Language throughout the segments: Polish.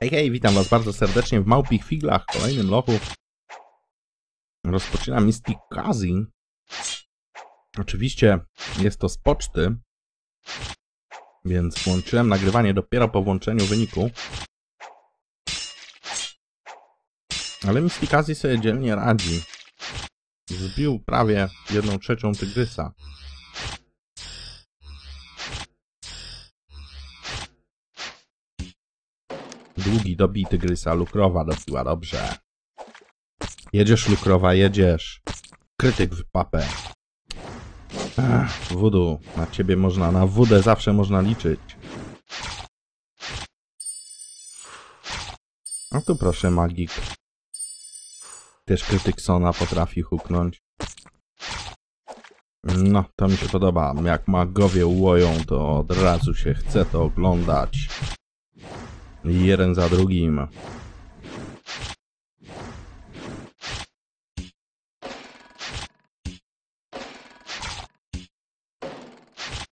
Hej, hej, witam was bardzo serdecznie w Małpich Figlach, kolejnym lochu. Rozpoczynam Misty Kazi. Oczywiście jest to z poczty, więc włączyłem nagrywanie dopiero po włączeniu wyniku. Ale Misty Kazi sobie dzielnie radzi. Zbił prawie jedną trzecią tygrysa. drugi dobij tygrysa. Lukrowa dobiła, dobrze. Jedziesz, Lukrowa, jedziesz. Krytyk w papę. wudu, na ciebie można, na wódę zawsze można liczyć. No tu proszę, magik. Też Krytyk Sona potrafi huknąć. No, to mi się podoba. Jak magowie łoją, to od razu się chce to oglądać jeden za drugim.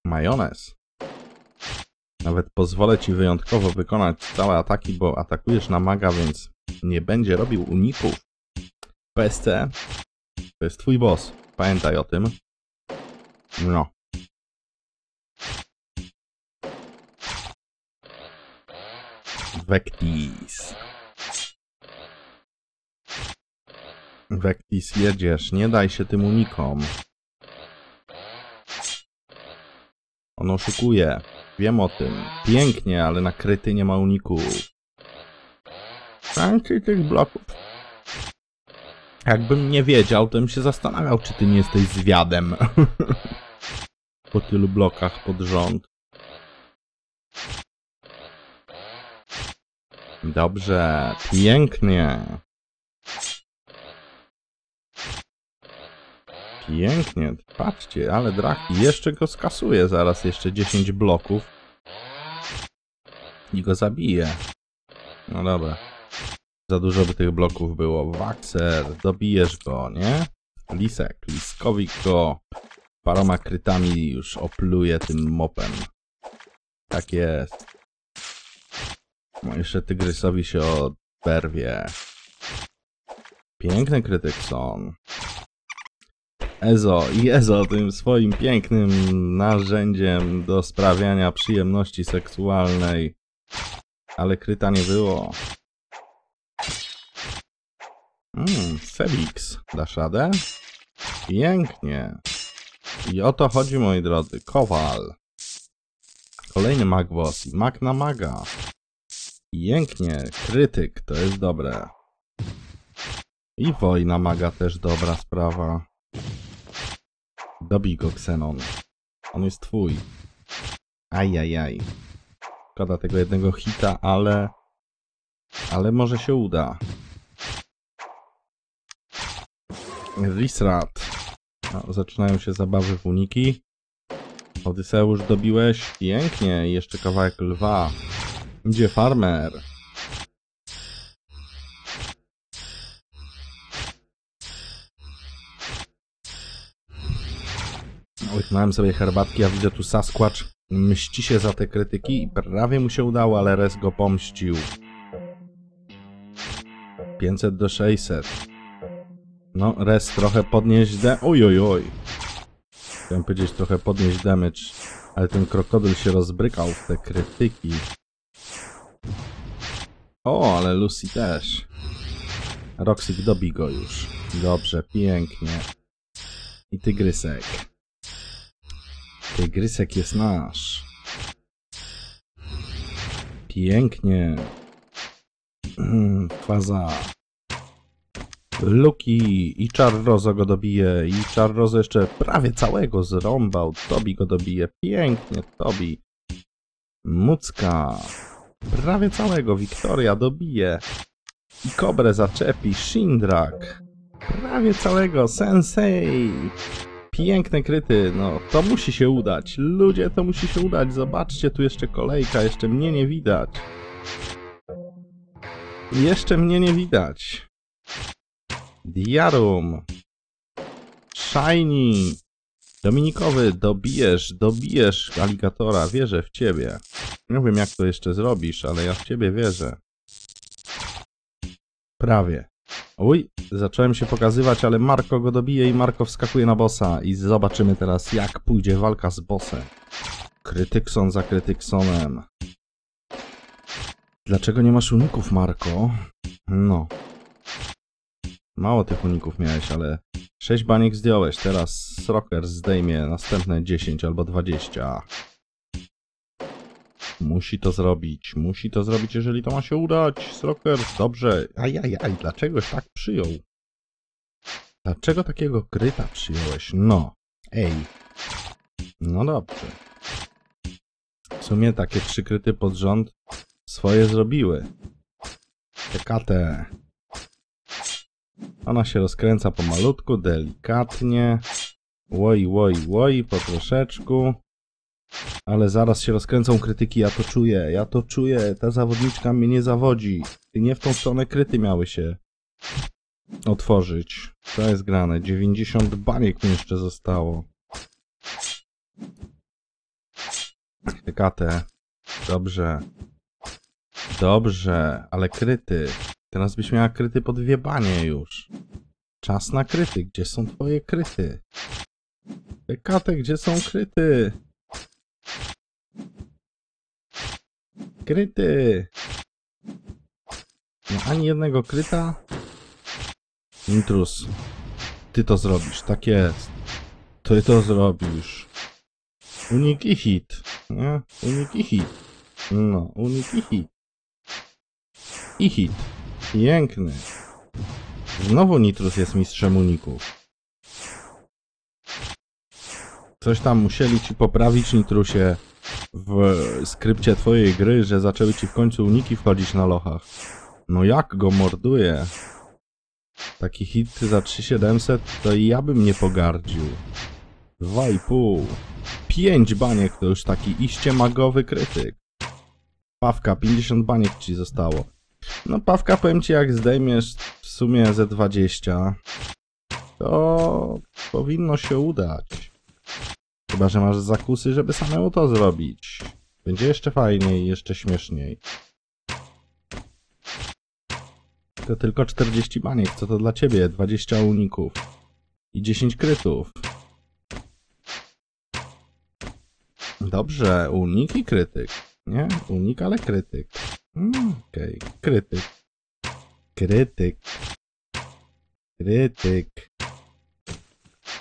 Majonez. Nawet pozwolę Ci wyjątkowo wykonać całe ataki, bo atakujesz na maga, więc nie będzie robił uników. PSC to jest Twój boss. Pamiętaj o tym. No. Vectis. Vectis, jedziesz. Nie daj się tym unikom. On oszukuje. Wiem o tym. Pięknie, ale na kryty nie ma uniku. Tańczy tych bloków. Jakbym nie wiedział, to bym się zastanawiał, czy ty nie jesteś zwiadem. po tylu blokach pod rząd. Dobrze, pięknie. Pięknie, patrzcie, ale drach jeszcze go skasuje zaraz, jeszcze 10 bloków. I go zabije. No dobra. Za dużo by tych bloków było. Waxer, dobijesz go, nie? Lisek, Liskowik go paroma krytami już opluje tym mopem. Tak jest. No, jeszcze tygrysowi się oderwie. Piękny son. Ezo i Ezo tym swoim pięknym narzędziem do sprawiania przyjemności seksualnej. Ale kryta nie było. Mmm, Felix. Dasz radę? Pięknie. I o to chodzi, moi drodzy. Kowal. Kolejny magwos mag na maga. Pięknie, krytyk, to jest dobre. I wojna maga też dobra sprawa. Dobij go, Xenon. On jest twój. Ajajaj. Szkoda tego jednego hita, ale... Ale może się uda. Risrat. No, zaczynają się zabawy w uniki. Odyseusz dobiłeś. Pięknie. Jeszcze kawałek lwa. Gdzie farmer? Łyknąłem sobie herbatki, a widzę tu Sasquatch mści się za te krytyki i prawie mu się udało, ale Res go pomścił. 500 do 600. No, Res trochę podnieść de... Oj, oj, oj. Chciałem powiedzieć trochę podnieść damage, ale ten krokodyl się rozbrykał w te krytyki. O, ale Lucy też. Roxy, dobi go już. Dobrze, pięknie. I tygrysek. Tygrysek jest nasz. Pięknie. Faza. Luki i Czarroza go dobije i Czarroza jeszcze prawie całego zrąbał. Tobi go dobije. Pięknie, Tobi. Mucka. Prawie całego Wiktoria dobije. I Kobre zaczepi Shindrak. Prawie całego Sensei. Piękne kryty, no to musi się udać. Ludzie, to musi się udać. Zobaczcie, tu jeszcze kolejka, jeszcze mnie nie widać. Jeszcze mnie nie widać. Diarum. Shiny. Dominikowy, dobijesz, dobijesz aligatora, wierzę w ciebie. Nie wiem, jak to jeszcze zrobisz, ale ja w ciebie wierzę. Prawie. Uj, zacząłem się pokazywać, ale Marko go dobije i Marko wskakuje na bossa. I zobaczymy teraz, jak pójdzie walka z bossem. Krytykson za krytyksonem. Dlaczego nie masz uników, Marko? No, Mało tych uników miałeś, ale 6 baniek zdjąłeś. Teraz Rocker zdejmie następne 10 albo 20. Musi to zrobić. Musi to zrobić, jeżeli to ma się udać. Sroker, dobrze. Ajajaj, dlaczegoś tak przyjął? Dlaczego takiego kryta przyjąłeś? No. Ej. No dobrze. W sumie takie trzy kryty pod rząd swoje zrobiły. Czekate. Ona się rozkręca pomalutku, delikatnie. Łoi, łoi, łoi, po troszeczku. Ale zaraz się rozkręcą krytyki, ja to czuję, ja to czuję, ta zawodniczka mnie nie zawodzi. I nie w tą stronę kryty miały się otworzyć. To jest grane, 90 baniek mi jeszcze zostało. Krytykatę. Dobrze. Dobrze, ale kryty. Teraz byś miała kryty wiebanie już. Czas na kryty. Gdzie są twoje kryty? Dekate, gdzie są kryty? Kryty! No, ani jednego kryta. Intrus. Ty to zrobisz, tak jest. Ty to zrobisz. Unik i hit. Nie? Unik i hit. No, unik i hit. I hit. Piękny. Znowu Nitrus jest mistrzem uników. Coś tam musieli ci poprawić, Nitrusie, w skrypcie twojej gry, że zaczęły ci w końcu uniki wchodzić na lochach. No jak go morduje? Taki hit za 3700 to i ja bym nie pogardził. 2,5. 5 baniek to już taki iście magowy krytyk. Pawka, 50 baniek ci zostało. No Pawka, powiem ci, jak zdejmiesz w sumie ze 20, to powinno się udać. Chyba, że masz zakusy, żeby samemu to zrobić. Będzie jeszcze fajniej, jeszcze śmieszniej. To tylko 40 baniek, co to dla ciebie? 20 uników i 10 krytów. Dobrze, unik i krytyk. Nie? Unik, ale krytyk. Mm, Okej, okay. krytyk. Krytyk. Krytyk.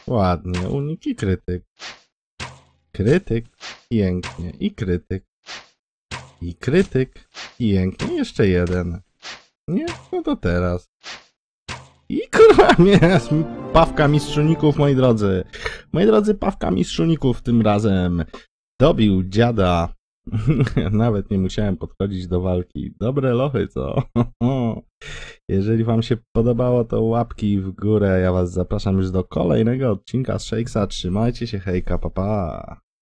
Ładnie, unik i krytyk. Krytyk, pięknie. I krytyk. I krytyk, pięknie. Jeszcze jeden. Nie? No to teraz. I kurwa jest pawka mistrzuników, moi drodzy. Moi drodzy, pawka mistrzuników tym razem dobił dziada Nawet nie musiałem podchodzić do walki. Dobre lochy, co? Jeżeli wam się podobało, to łapki w górę. Ja was zapraszam już do kolejnego odcinka z Shakesa. Trzymajcie się, hejka, papa. Pa.